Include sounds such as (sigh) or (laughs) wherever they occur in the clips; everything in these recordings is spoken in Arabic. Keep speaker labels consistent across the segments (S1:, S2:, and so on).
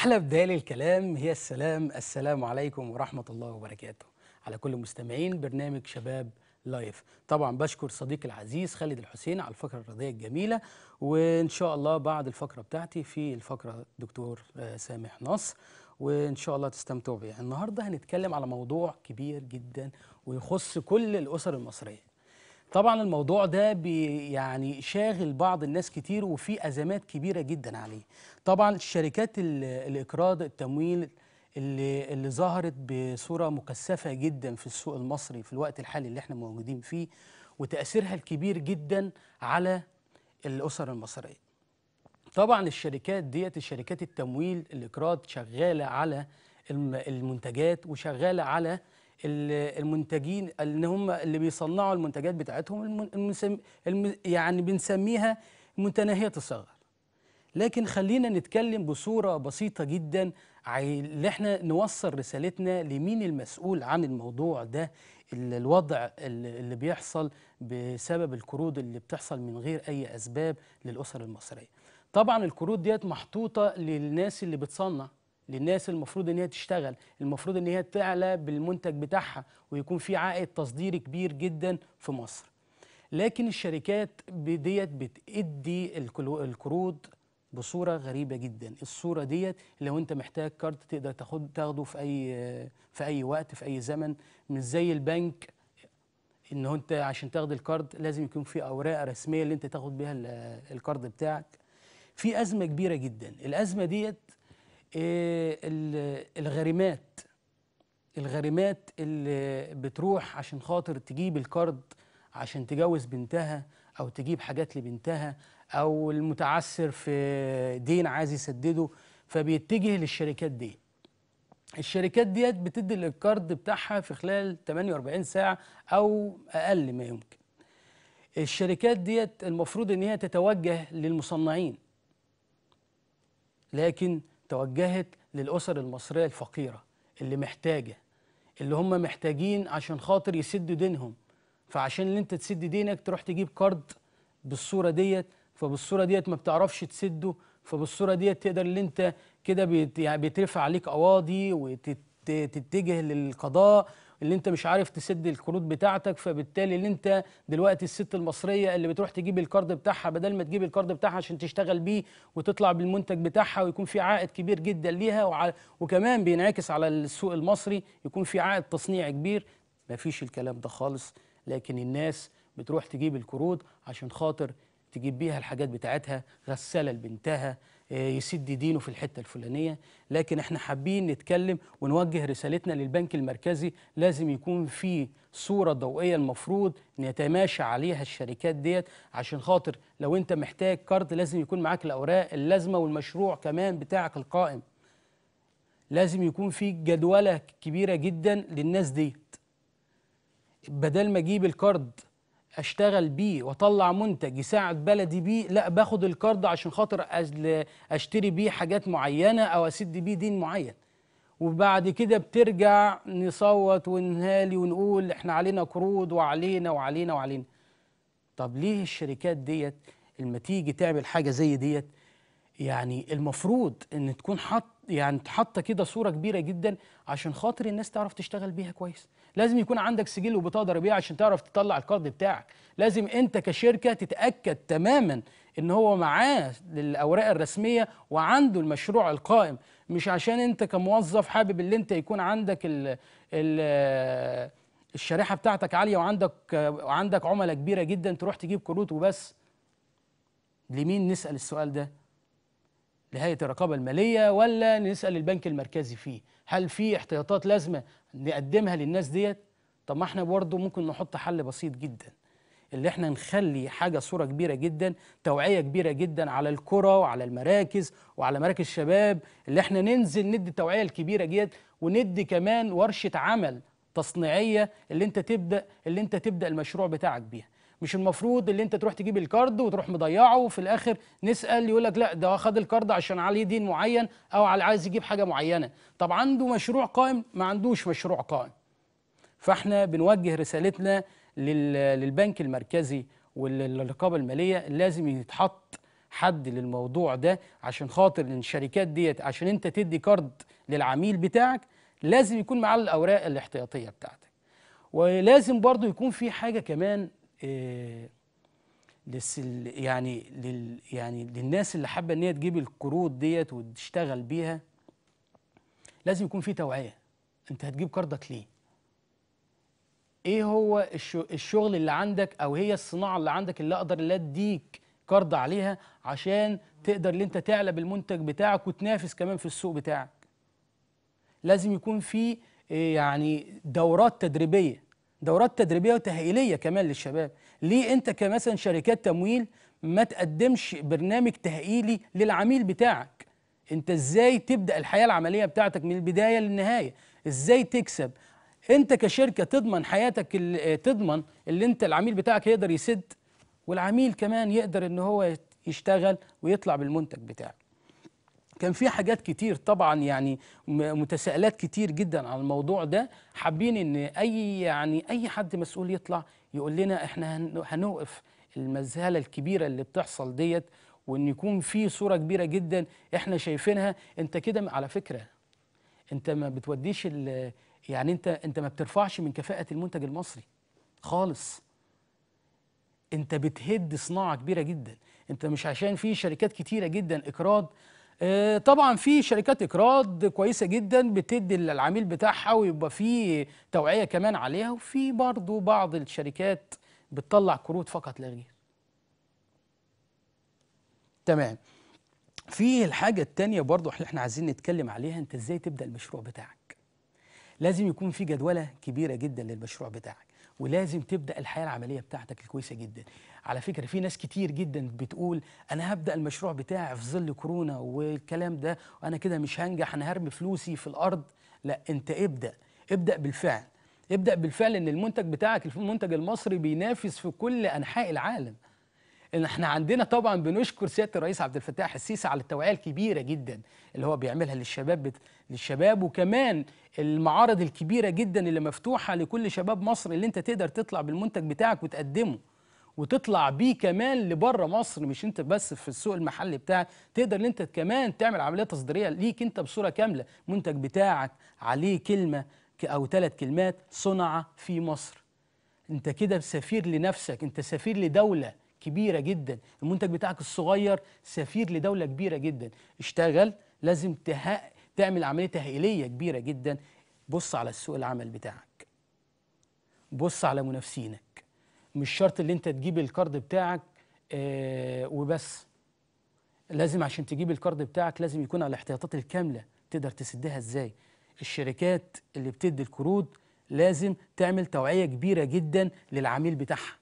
S1: أحلى بداية للكلام هي السلام السلام عليكم ورحمة الله وبركاته على كل مستمعين برنامج شباب لايف طبعا بشكر صديقي العزيز خالد الحسين على الفقرة الرياضية الجميلة وإن شاء الله بعد الفقرة بتاعتي في الفقرة دكتور آه، سامح نصر وإن شاء الله تستمتعوا بيها النهاردة هنتكلم على موضوع كبير جدا ويخص كل الأسر المصرية طبعا الموضوع ده بي يعني شاغل بعض الناس كتير وفي ازمات كبيره جدا عليه طبعا الشركات الاقراض التمويل اللي اللي ظهرت بصوره مكثفه جدا في السوق المصري في الوقت الحالي اللي احنا موجودين فيه وتاثيرها الكبير جدا على الاسر المصريه طبعا الشركات ديت الشركات التمويل الاقراض شغاله على المنتجات وشغاله على المنتجين اللي هم اللي بيصنعوا المنتجات بتاعتهم يعني بنسميها متناهيه الصغر لكن خلينا نتكلم بصوره بسيطه جدا اللي احنا نوصل رسالتنا لمين المسؤول عن الموضوع ده الوضع اللي بيحصل بسبب القروض اللي بتحصل من غير اي اسباب للاسر المصريه طبعا الكرود ديت محطوطه للناس اللي بتصنع للناس المفروض ان هي تشتغل المفروض ان هي تعلى بالمنتج بتاعها ويكون في عائد تصديري كبير جدا في مصر لكن الشركات ديت بتدي القروض بصوره غريبه جدا الصوره ديت لو انت محتاج كارد تقدر تاخد تاخده في اي في اي وقت في اي زمن مش زي البنك ان انت عشان تاخد الكارد لازم يكون في اوراق رسميه اللي انت تاخد بيها الكارد بتاعك في ازمه كبيره جدا الازمه ديت الغريمات الغريمات اللي بتروح عشان خاطر تجيب الكارد عشان تجوز بنتها او تجيب حاجات لبنتها او المتعثر في دين عايز يسدده فبيتجه للشركات دي الشركات ديت بتدي الكارد بتاعها في خلال 48 ساعه او اقل ما يمكن الشركات ديت المفروض ان هي تتوجه للمصنعين لكن توجهت للأسر المصرية الفقيرة اللي محتاجة اللي هم محتاجين عشان خاطر يسدوا دينهم فعشان اللي انت تسد دينك تروح تجيب كارد بالصورة ديت فبالصورة ديت ما بتعرفش تسده فبالصورة ديت تقدر اللي انت كده يعني بيترفع عليك قواضي وتتجه للقضاء اللي انت مش عارف تسد الكروت بتاعتك فبالتالي اللي انت دلوقتي الست المصريه اللي بتروح تجيب الكارد بتاعها بدل ما تجيب الكارد بتاعها عشان تشتغل بيه وتطلع بالمنتج بتاعها ويكون في عائد كبير جدا ليها وكمان بينعكس على السوق المصري يكون في عائد تصنيعي كبير مفيش الكلام ده خالص لكن الناس بتروح تجيب الكروت عشان خاطر تجيب بيها الحاجات بتاعتها غسالة لبنتها آه، يسد دينه في الحتة الفلانية لكن احنا حابين نتكلم ونوجه رسالتنا للبنك المركزي لازم يكون في صورة ضوئية المفروض نتماشى عليها الشركات ديت عشان خاطر لو انت محتاج كارد لازم يكون معاك الأوراق اللازمة والمشروع كمان بتاعك القائم لازم يكون في جدولة كبيرة جدا للناس ديت بدل ما اجيب الكارد اشتغل بيه واطلع منتج يساعد بلدي بيه لا باخد الكارد عشان خاطر اشتري بيه حاجات معينه او اسد بيه دين معين وبعد كده بترجع نصوت ونهالي ونقول احنا علينا قروض وعلينا وعلينا وعلينا طب ليه الشركات ديت لما تيجي تعمل حاجه زي ديت يعني المفروض ان تكون حط يعني تحط كده صوره كبيره جدا عشان خاطر الناس تعرف تشتغل بيها كويس لازم يكون عندك سجل وبطاقه ضريبيه عشان تعرف تطلع القرض بتاعك لازم انت كشركه تتاكد تماما ان هو معاه الاوراق الرسميه وعنده المشروع القائم مش عشان انت كموظف حابب اللي انت يكون عندك الـ الـ الشريحه بتاعتك عاليه وعندك وعندك عملاء كبيره جدا تروح تجيب كروت وبس لمين نسال السؤال ده لهيئه الرقابه الماليه ولا نسال البنك المركزي فيه هل في احتياطات لازمه نقدمها للناس ديت طب ما احنا برضه ممكن نحط حل بسيط جدا اللي احنا نخلي حاجه صوره كبيره جدا توعيه كبيره جدا على الكره وعلى المراكز وعلى مراكز الشباب اللي احنا ننزل ندي التوعيه الكبيره ديت وندي كمان ورشه عمل تصنيعيه اللي انت تبدا اللي انت تبدا المشروع بتاعك بيها مش المفروض اللي انت تروح تجيب الكارد وتروح مضيعه وفي الاخر نسال يقول لك لا ده خد الكارد عشان عليه دين معين او على عايز يجيب حاجه معينه طب عنده مشروع قائم ما عندوش مشروع قائم فاحنا بنوجه رسالتنا للبنك المركزي والرقابه الماليه لازم يتحط حد للموضوع ده عشان خاطر الشركات ديت عشان انت تدي كارد للعميل بتاعك لازم يكون معاه الاوراق الاحتياطيه بتاعتك ولازم برضو يكون في حاجه كمان آه، يعني لل يعني للناس اللي حابه ان هي تجيب الكروت ديت وتشتغل بيها لازم يكون في توعيه انت هتجيب كاردك ليه ايه هو الشغل اللي عندك او هي الصناعه اللي عندك اللي اقدر اللي اديك كارد عليها عشان تقدر ان انت تعلى بالمنتج بتاعك وتنافس كمان في السوق بتاعك لازم يكون في آه، يعني دورات تدريبيه دورات تدريبيه وتهيئيه كمان للشباب ليه انت كمثلا شركات تمويل ما تقدمش برنامج تهيئي للعميل بتاعك انت ازاي تبدا الحياه العمليه بتاعتك من البدايه للنهايه ازاي تكسب انت كشركه تضمن حياتك اللي آه، تضمن اللي انت العميل بتاعك يقدر يسد والعميل كمان يقدر ان هو يشتغل ويطلع بالمنتج بتاعه كان في حاجات كتير طبعا يعني متساءلات كتير جدا عن الموضوع ده حابين ان اي يعني اي حد مسؤول يطلع يقول لنا احنا هنوقف المزهله الكبيره اللي بتحصل ديت وان يكون في صوره كبيره جدا احنا شايفينها انت كده على فكره انت ما بتوديش يعني انت انت ما بترفعش من كفاءه المنتج المصري خالص انت بتهد صناعه كبيره جدا انت مش عشان في شركات كتيره جدا اكراد آه، طبعا في شركات اقراض كويسه جدا بتدي للعميل بتاعها ويبقى في توعيه كمان عليها وفي برضه بعض الشركات بتطلع كروت فقط لا غير تمام في الحاجه الثانيه برضه احنا عايزين نتكلم عليها انت ازاي تبدا المشروع بتاعك لازم يكون في جدوله كبيره جدا للمشروع بتاعك ولازم تبدا الحياه العمليه بتاعتك الكويسه جدا على فكره في ناس كتير جدا بتقول انا هبدا المشروع بتاعي في ظل كورونا والكلام ده وانا كده مش هنجح انا هرمي فلوسي في الارض لا انت ابدا ابدا بالفعل ابدا بالفعل ان المنتج بتاعك المنتج المصري بينافس في كل انحاء العالم ان احنا عندنا طبعا بنشكر سياده الرئيس عبد الفتاح السيسي على التوعيه الكبيره جدا اللي هو بيعملها للشباب للشباب وكمان المعارض الكبيرة جدا اللي مفتوحة لكل شباب مصر اللي انت تقدر تطلع بالمنتج بتاعك وتقدمه وتطلع بيه كمان لبره مصر مش انت بس في السوق المحلي بتاعك تقدر ان انت كمان تعمل عمليه تصديريه ليك انت بصوره كامله منتج بتاعك عليه كلمه او ثلاث كلمات صنع في مصر انت كده سفير لنفسك انت سفير لدوله كبيره جدا المنتج بتاعك الصغير سفير لدوله كبيره جدا اشتغل لازم تحقق تعمل عملية تهيلية كبيرة جدا بص على سوق العمل بتاعك بص على منافسينك مش شرط اللي انت تجيب الكارد بتاعك آه وبس لازم عشان تجيب الكارد بتاعك لازم يكون على الاحتياطات الكاملة تقدر تسدها ازاي الشركات اللي بتدي الكرود لازم تعمل توعية كبيرة جدا للعميل بتاعها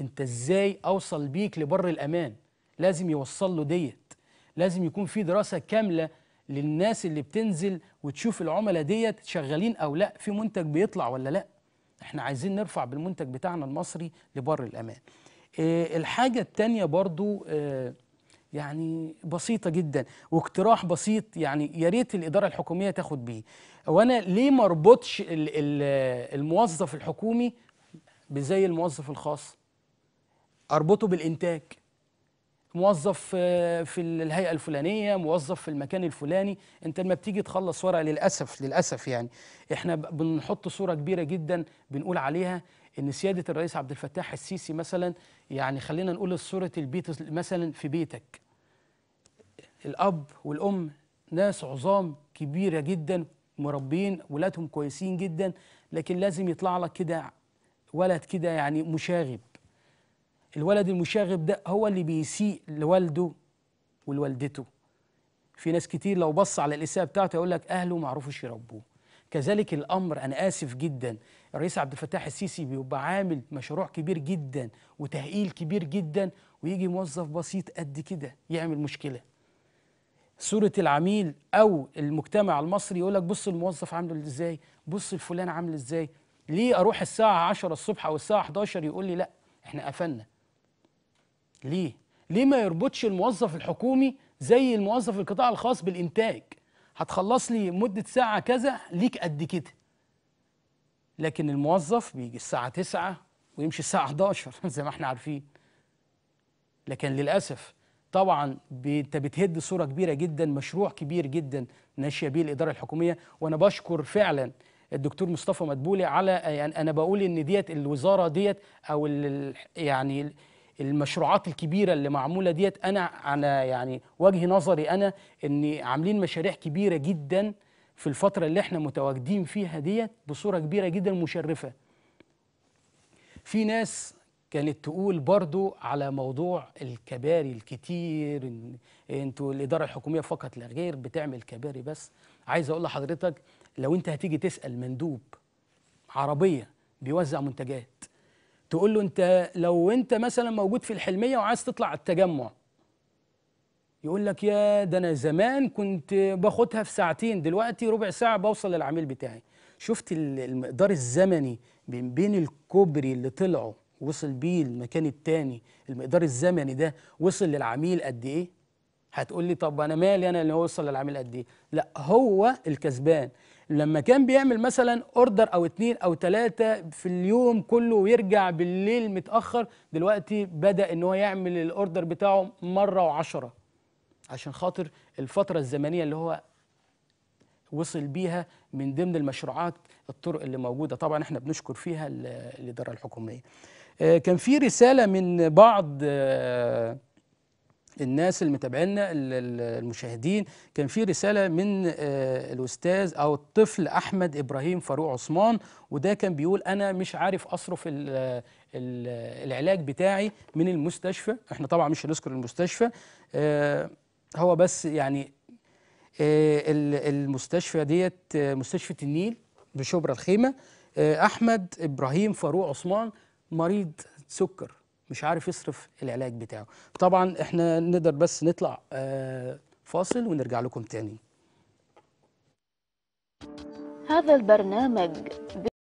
S1: انت ازاي اوصل بيك لبر الامان لازم يوصل له ديت لازم يكون في دراسة كاملة للناس اللي بتنزل وتشوف العملاء ديت شغالين او لا في منتج بيطلع ولا لا احنا عايزين نرفع بالمنتج بتاعنا المصري لبر الامان اه الحاجة التانية برضو اه يعني بسيطة جدا واقتراح بسيط يعني يا ريت الإدارة الحكومية تاخد بيه وأنا ليه ما اربطش الموظف الحكومي بزي الموظف الخاص أربطه بالإنتاج موظف آه، في الهيئه الفلانيه موظف في المكان الفلاني انت لما بتيجي تخلص ورقه للاسف للاسف يعني احنا بنحط صوره كبيره جدا بنقول عليها ان سياده الرئيس عبد الفتاح السيسي مثلا يعني خلينا نقول صوره البيت مثلا في بيتك الاب والام ناس عظام كبيره جدا مربين ولادهم كويسين جدا لكن لازم يطلع لك كده ولد كده يعني مشاغب الولد المشاغب ده هو اللي بيسيء لوالده ولوالدته في ناس كتير لو بص على الإساءة بتاعته يقول لك أهله ما عرفوش يربوه كذلك الأمر أنا آسف جدا الرئيس عبد الفتاح السيسي بيبقى عامل مشروع كبير جدا وتهقيل كبير جدا ويجي موظف بسيط قد كده يعمل مشكلة صورة العميل أو المجتمع المصري يقول لك بص الموظف عامله إزاي بص الفلان عامل إزاي ليه أروح الساعة 10 الصبح أو الساعة 11 يقول لي لا إحنا قفلنا ليه ليه ما يربطش الموظف الحكومي زي الموظف القطاع الخاص بالانتاج هتخلص لي مده ساعه كذا ليك قد كده لكن الموظف بيجي الساعه 9 ويمشي الساعه 11 (laughs) زي ما احنا عارفين لكن للاسف طبعا انت بتهد صوره كبيره جدا مشروع كبير جدا ماشيه بيه الاداره الحكوميه وانا بشكر فعلا الدكتور مصطفى مدبولي على يعني انا بقول ان ديت الوزاره ديت او يعني المشروعات الكبيره اللي معموله ديت انا على يعني وجه نظري انا ان عاملين مشاريع كبيره جدا في الفتره اللي احنا متواجدين فيها ديت بصوره كبيره جدا مشرفه في ناس كانت تقول برضو على موضوع الكباري الكتير انتوا الاداره الحكوميه فقط لا غير بتعمل كباري بس عايز اقول لحضرتك لو انت هتيجي تسال مندوب عربيه بيوزع منتجات تقول له انت لو انت مثلا موجود في الحلميه وعايز تطلع على التجمع يقول لك يا ده انا زمان كنت باخدها في ساعتين دلوقتي ربع ساعه بوصل للعميل بتاعي شفت المقدار الزمني بين بين الكوبري اللي طلعه وصل بيه المكان التاني المقدار الزمني ده وصل للعميل قد ايه هتقول لي طب انا مالي انا اللي وصل للعميل قد ايه لا هو الكسبان لما كان بيعمل مثلا اوردر او اتنين او تلاتة في اليوم كله ويرجع بالليل متاخر دلوقتي بدا ان هو يعمل الاوردر بتاعه مره وعشرة عشان خاطر الفتره الزمنيه اللي هو وصل بيها من ضمن المشروعات الطرق اللي موجوده طبعا احنا بنشكر فيها الاداره الحكوميه آه، كان في رساله من بعض آه، الناس اللي متابعينا المشاهدين كان في رساله من آه، الاستاذ او الطفل احمد ابراهيم فاروق عثمان وده كان بيقول انا مش عارف اصرف العلاج بتاعي من المستشفى احنا طبعا مش هنذكر المستشفى آه، هو بس يعني آه، المستشفى ديت مستشفى النيل بشبرا الخيمه احمد ابراهيم فاروق عثمان مريض سكر مش عارف يصرف العلاج بتاعه طبعا احنا نقدر بس نطلع آه، فاصل ونرجع لكم تاني هذا البرنامج